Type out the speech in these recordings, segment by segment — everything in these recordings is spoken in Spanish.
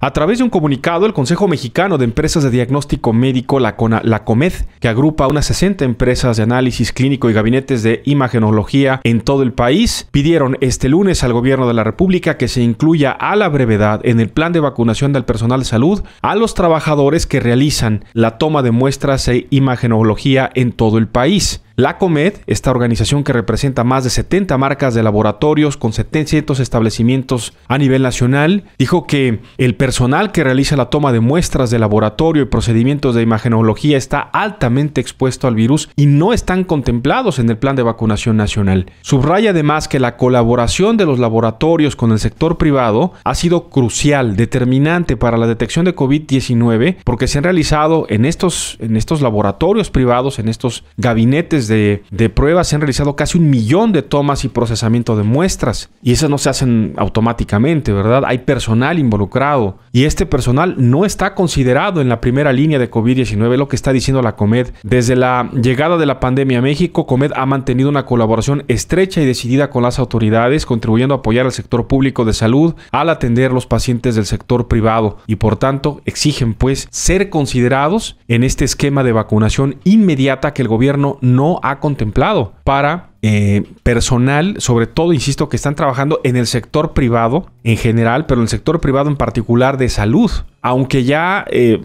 A través de un comunicado, el Consejo Mexicano de Empresas de Diagnóstico Médico, la, la, COMED, que agrupa unas 60 empresas de análisis clínico y gabinetes de imagenología en todo el país, pidieron este lunes al Gobierno de la República que se incluya a la brevedad en el plan de vacunación del personal de salud a los trabajadores que realizan la toma de muestras e imagenología en todo el país. La Comed, esta organización que representa más de 70 marcas de laboratorios con 700 establecimientos a nivel nacional, dijo que el personal que realiza la toma de muestras de laboratorio y procedimientos de imagenología está altamente expuesto al virus y no están contemplados en el plan de vacunación nacional. Subraya además que la colaboración de los laboratorios con el sector privado ha sido crucial, determinante para la detección de COVID-19, porque se han realizado en estos, en estos laboratorios privados, en estos gabinetes de, de, pruebas, se han realizado casi un millón de tomas y procesamiento de muestras. Y esas no se hacen automáticamente, ¿verdad? Hay personal involucrado. Y este personal no está considerado en la primera línea de COVID-19, lo que está diciendo la COMED. Desde la llegada de la pandemia a México, COMED ha mantenido una colaboración estrecha y decidida con las autoridades, contribuyendo a apoyar al sector público de salud al atender los pacientes del sector privado. Y por tanto, exigen pues ser considerados en este esquema de vacunación inmediata que el gobierno no ha contemplado para eh, personal, sobre todo, insisto, que están trabajando en el sector privado en general, pero en el sector privado en particular de salud. Aunque ya eh,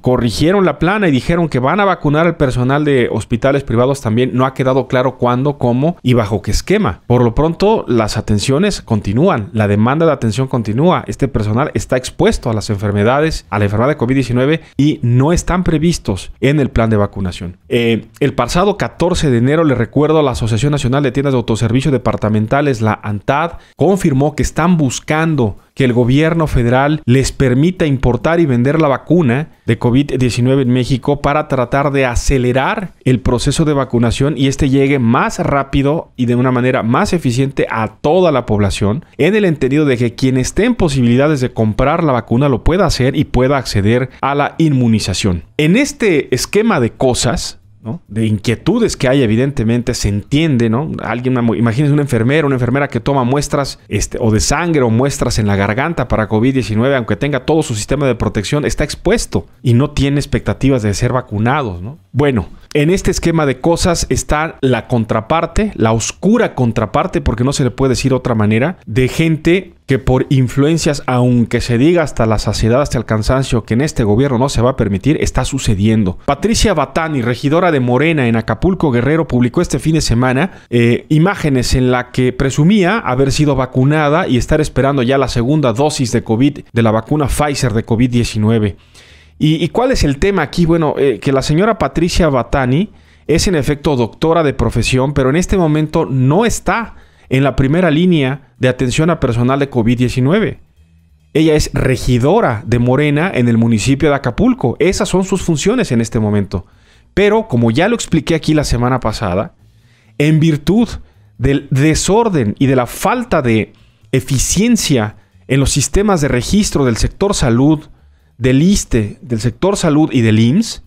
corrigieron la plana y dijeron que van a vacunar al personal de hospitales privados también, no ha quedado claro cuándo, cómo y bajo qué esquema. Por lo pronto, las atenciones continúan, la demanda de atención continúa. Este personal está expuesto a las enfermedades, a la enfermedad de COVID-19 y no están previstos en el plan de vacunación. Eh, el pasado 14 de enero, le recuerdo a la Asociación Nacional de Tiendas de Autoservicio Departamentales, la ANTAD, confirmó que están buscando que el gobierno federal les permita importar y vender la vacuna de COVID-19 en México para tratar de acelerar el proceso de vacunación y este llegue más rápido y de una manera más eficiente a toda la población, en el entendido de que quien esté en posibilidades de comprar la vacuna lo pueda hacer y pueda acceder a la inmunización. En este esquema de cosas, de inquietudes que hay, evidentemente, se entiende, ¿no? Alguien, imagínense un enfermero, una enfermera que toma muestras este, o de sangre o muestras en la garganta para COVID-19, aunque tenga todo su sistema de protección, está expuesto y no tiene expectativas de ser vacunados, Bueno, en este esquema de cosas está la contraparte, la oscura contraparte, porque no se le puede decir otra manera, de gente que por influencias, aunque se diga hasta la saciedad, hasta el cansancio, que en este gobierno no se va a permitir, está sucediendo. Patricia Batani, regidora de Morena en Acapulco Guerrero, publicó este fin de semana eh, imágenes en la que presumía haber sido vacunada y estar esperando ya la segunda dosis de COVID, de la vacuna Pfizer de COVID-19. ¿Y, cuál es el tema aquí? Bueno, eh, que la señora Patricia Batani es en efecto doctora de profesión, pero en este momento no está en la primera línea de atención a personal de COVID-19. Ella es regidora de Morena en el municipio de Acapulco. Esas son sus funciones en este momento. Pero, como ya lo expliqué aquí la semana pasada, en virtud del desorden y de la falta de eficiencia en los sistemas de registro del sector salud, del ISTE, del sector salud y del IMSS,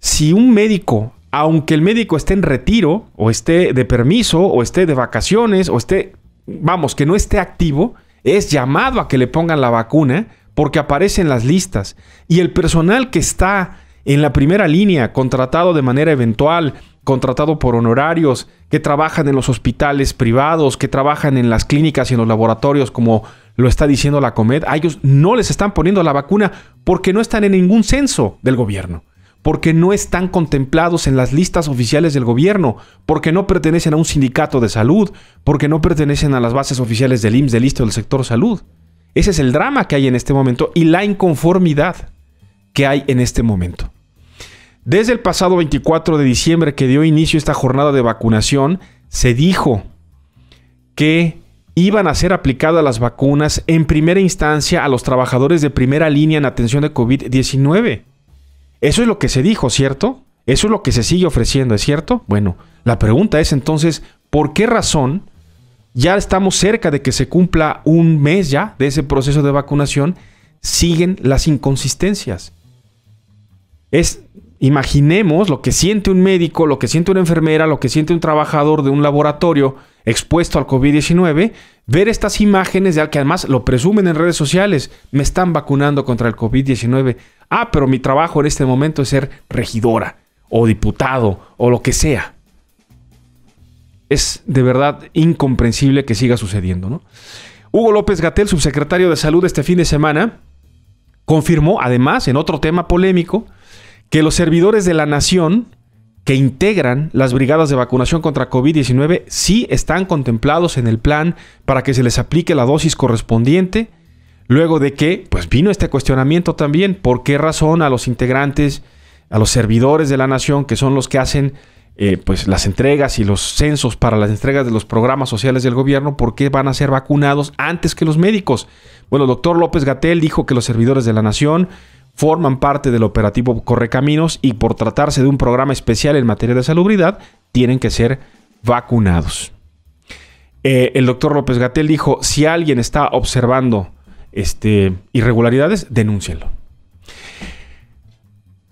si un médico aunque el médico esté en retiro, o esté de permiso, o esté de vacaciones, o esté, vamos, que no esté activo, es llamado a que le pongan la vacuna porque aparecen las listas. Y el personal que está en la primera línea, contratado de manera eventual, contratado por honorarios, que trabajan en los hospitales privados, que trabajan en las clínicas y en los laboratorios, como lo está diciendo la Comed, a ellos no les están poniendo la vacuna porque no están en ningún censo del gobierno porque no están contemplados en las listas oficiales del gobierno, porque no pertenecen a un sindicato de salud, porque no pertenecen a las bases oficiales del IMSS, del ISTE del sector salud. Ese es el drama que hay en este momento y la inconformidad que hay en este momento. Desde el pasado 24 de diciembre que dio inicio esta jornada de vacunación, se dijo que iban a ser aplicadas las vacunas en primera instancia a los trabajadores de primera línea en atención de COVID-19. Eso es lo que se dijo, ¿cierto? Eso es lo que se sigue ofreciendo, ¿es cierto? Bueno, la pregunta es entonces, ¿por qué razón ya estamos cerca de que se cumpla un mes ya de ese proceso de vacunación? Siguen las inconsistencias. Es imaginemos lo que siente un médico, lo que siente una enfermera, lo que siente un trabajador de un laboratorio expuesto al COVID-19, ver estas imágenes de al que además lo presumen en redes sociales, me están vacunando contra el COVID-19. Ah, pero mi trabajo en este momento es ser regidora o diputado o lo que sea. Es de verdad incomprensible que siga sucediendo, ¿no? Hugo López Gatel, subsecretario de Salud este fin de semana, confirmó además en otro tema polémico que los servidores de la nación que integran las brigadas de vacunación contra COVID-19 sí están contemplados en el plan para que se les aplique la dosis correspondiente, luego de que pues vino este cuestionamiento también, ¿por qué razón a los integrantes, a los servidores de la nación, que son los que hacen eh, pues las entregas y los censos para las entregas de los programas sociales del gobierno, ¿por qué van a ser vacunados antes que los médicos? Bueno, el doctor López Gatel dijo que los servidores de la nación forman parte del operativo Correcaminos y por tratarse de un programa especial en materia de salubridad, tienen que ser vacunados. Eh, el doctor López Gatel dijo, si alguien está observando este, irregularidades, denúncienlo.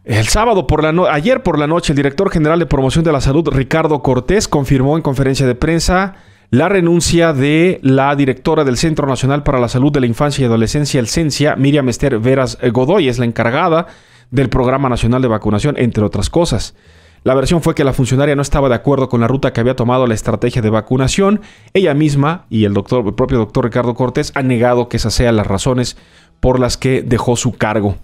El sábado por la ayer por la noche, el director general de promoción de la salud, Ricardo Cortés, confirmó en conferencia de prensa la renuncia de la directora del Centro Nacional para la Salud de la Infancia y Adolescencia, el Miriam Esther Veras Godoy, es la encargada del Programa Nacional de Vacunación, entre otras cosas. La versión fue que la funcionaria no estaba de acuerdo con la ruta que había tomado la estrategia de vacunación. Ella misma y el, doctor, el propio doctor Ricardo Cortés han negado que esas sean las razones por las que dejó su cargo.